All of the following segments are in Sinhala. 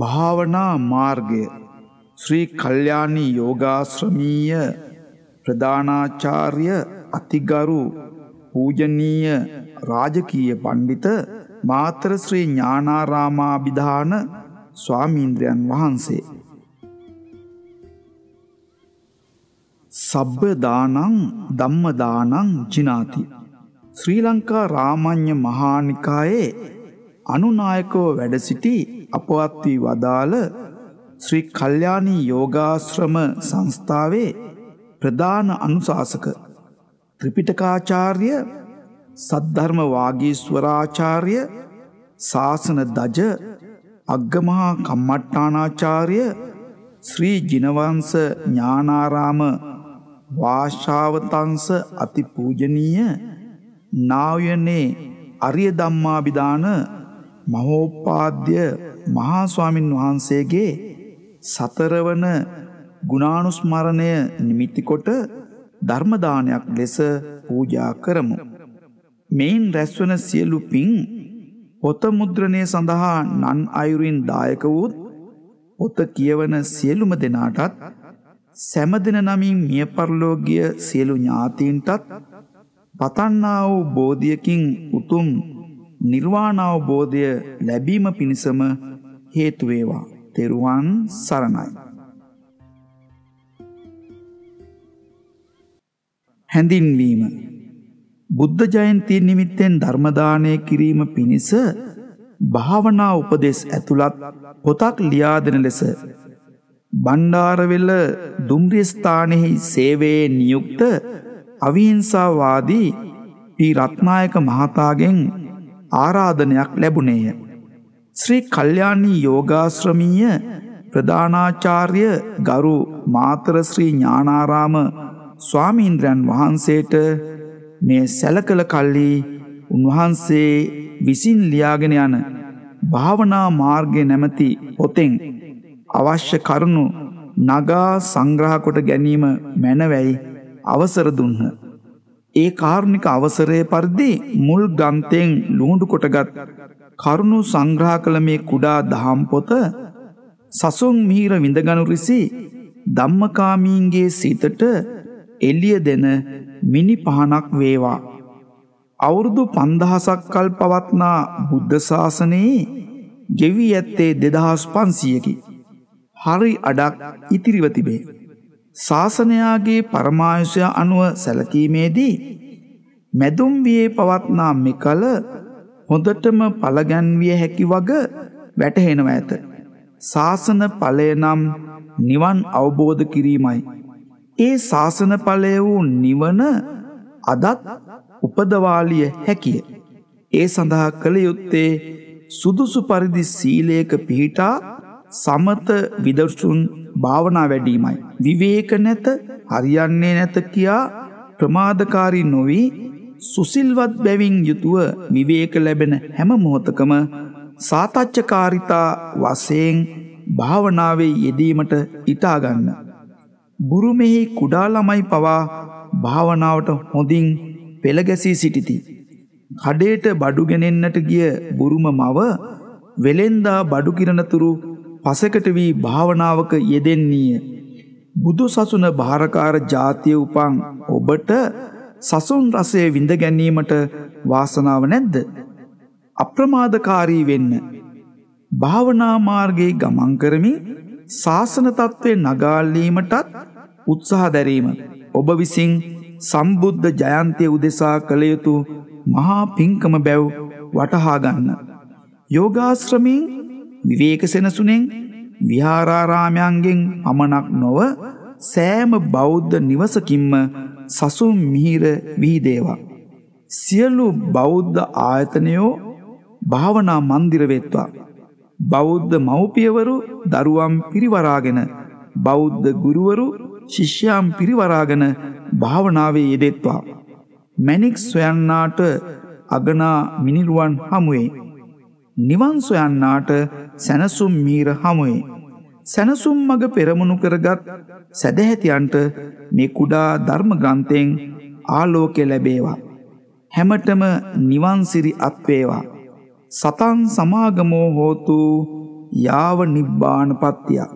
භාවනා මාර්ගය ශ්‍රී කල්්‍යාණී යෝගාශ්‍රමීය ප්‍රධානාචාර්ය අතිගරු පූජනීය රාජකීය පණ්ඩිත මාතර ශ්‍රී ඥානාරාමාභිධාන ස්වාමීන්ද්‍රයන් වහන්සේ. සබ්බ දානං ධම්ම දානං ජිනාති. ශ්‍රී ලංකා රාමඤ්ඤ මහානිකායේ අනුනායකව වැඩ සිටි අපවත් වී වදාළ ශ්‍රී කල්යාණී යෝගාශ්‍රම සංස්ථාවේ ප්‍රධාන අනුශාසක ත්‍රිපිටකාචාර්ය සද්ධර්ම වාගීස්වරාචාර්ය ශාසන දජ අග්ගමහා කම්මට්ටානාචාර්ය ශ්‍රී ජිනවංශ ඥානාරාම වාශාවතංශ අතිපූජනීය නායනේ අරිය ධම්මාබිදාන මහෝපාද්‍ය මහා ස්වාමින් වහන්සේගේ සතරවන ගුණානුස්මරණය නිමිති කොට ධර්ම දානයක් ලෙස පූජා කරමු. මේන් රැස්වන සියලු පිං පොත මුද්‍රණය සඳහා නන් අයුරින් දායක වූත් පොත කියවන සියලුම දෙනාටත් සැමදෙන නමින් මිය පරලෝගිය සියලු ඥාතීන්ටත් පතන්නා වූ බෝධියකින් උතුම් නිර්වාණ අවබෝධය ලැබීම පිණිසම හේතු වේවා. තෙරුවන් සරණයි. හැඳින්වීම බුද්ධ ජයන්තිය නිමිත්තෙන් ධර්ම දානය කිරීම පිණිස භාවනා උපදෙස් ඇතුළත් පොතක් ලියා දෙන ලෙස බණ්ඩාරවෙල දුම්රිය ස්ථානයේ සේවයේ නියුක්ත අවිහිංසාවාදී පී රත්නායක මහතාගෙන් ආරාධනයක් ලැබුණේය. ශ්‍රී කල්්‍යානී යෝගාශ්‍රමීය ප්‍රධානාචාර්ය ගරු මාතරශ්‍රී ඥානාරාම ස්වාමීන්ද්‍රයන් වහන්සේට මේ සැලකළ කල්ලි උන්වහන්සේ විසින් ලියාගෙන යන භාවනා මාර්ගය නැමැති පොතෙන් අවශ්‍ය කරුණු නගා සංග්‍රහකොට ගැනීම මැනවැයි අවසර දුන්හ. ඒ කාරුණික අවසරය පරිදි මුල් ග්‍රන්ථයෙන් ලුහුඩු කොටගත් කරුණු සංග්‍රහ කළ මේ කුඩා දහම් පොත සසුන් මිහිර විඳගනු රිසි ධම්මකාමීන්ගේ සිතට එළිය දෙන මිනි පහනක් වේවා. අවුරුදු පන්දහසක් කල් පවත්නා බුද්ධ ශාසනයේ ගෙවී ඇත්තේ දෙදහස් පන්සියකි. හරි අඩක් ඉතිරිව තිබේ. ශාසනයාගේ පරමායුෂය අනුව සැලකීමේදී මැදුම් වියේ පවත්නා මෙකල හොඳටම පළගැන්විය හැකි වග වැටහෙනව ඇත. ශාසන ඵලය නම් නිවන් අවබෝධ කිරීමයි. ඒ ශාසන ඵලය වූ නිවන අදත් උපදවාලිය හැකිය. ඒ සඳහා කළ යුත්තේ සුදුසු පරිදි සීලයක පිහිටා සමත විදර්ශුන් භාවනා වැඩීමයි. විවේක නැත හරියන්නේ නැත කියා ප්‍රමාධකාරී නොවී සුසිල්වත් බැවින් යුතුව විවේක ලැබෙන හැම මොහොතකම සාතච්චකාරිතා වසයෙන් භාවනාවේ යෙදීමට ඉතාගන්න. බුරුමෙහි කුඩාළමයි පවා භාවනාවට හොඳින් පෙළගැසී සිටිති. කඩේට බඩුගෙනෙන්නට ගිය බුරුම මව වෙළෙන්දා බඩුකිරණතුරු පසකට වී භාවනාවක යෙදෙන්නේය. බුදු සසුන භාරකාර ජාතිය උපන් ඔබට සසුන් රසය විඳ ගැනීමට වාසනාව නැද්ද? අප්‍රමාදකාරී වෙන්න. භාවනා මාර්ගයේ ගමන් කරමින් ශාසන තත්ත්වේ නගාලීමටත් උත්සාහ දැරීම ඔබ විසින් සම්බුද්ධ ජයන්තිය උදෙසා කළ යුතු මහා පිංකම බැව් වටහා ගන්න. යෝගාශ්‍රමයෙන් විවේකසෙනසුනෙන් විහාරාරාමයන්ගෙන් අමනක් නොව සෑම බෞද්ධ නිවසකින්ම සසුම් මිහිර වීදේවා. සියලු බෞද්ධ ආයතනයෝ භාවනා මන්දිරවෙත්වා. බෞද්ධ මව්පියවරු දරුවම් පිරිවරාගෙන බෞද්ධ ගුරුවරු ශිෂ්‍යයම් පිරිවරාගෙන භාවනාවේ යෙදෙත්වා. මැනික් සොයන්නාට අගනා මිනිරුවන් හමුවේ. නිවන් සොයන්නාට සැනසුම් මීර හමුයි. සැනසුම් මග පෙරමුණු කරගත් සැදැහැතියන්ට මේ කුඩා ධර්මග්‍රන්ථයෙන් ආලෝකෙ ලැබේවා. හැමටම නිවන්සිරි අත්වේවා. සතන් සමාගමෝ හෝතු යාව නිබ්බාන පත්තියක්.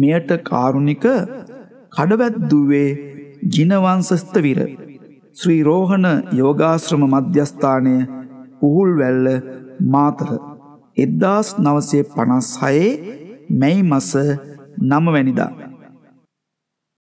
මෙයට කාරුණික කඩවැද්දුවේ ජිනවංශස්ථවිර. ශ්‍රී රෝහණ යෝගාශ්‍රම මධ්‍යස්ථානය උහුල් වැල්ල මාතර එද්දාස් නවසේ පනස් හයේ මැයි මස නමවැනිදා.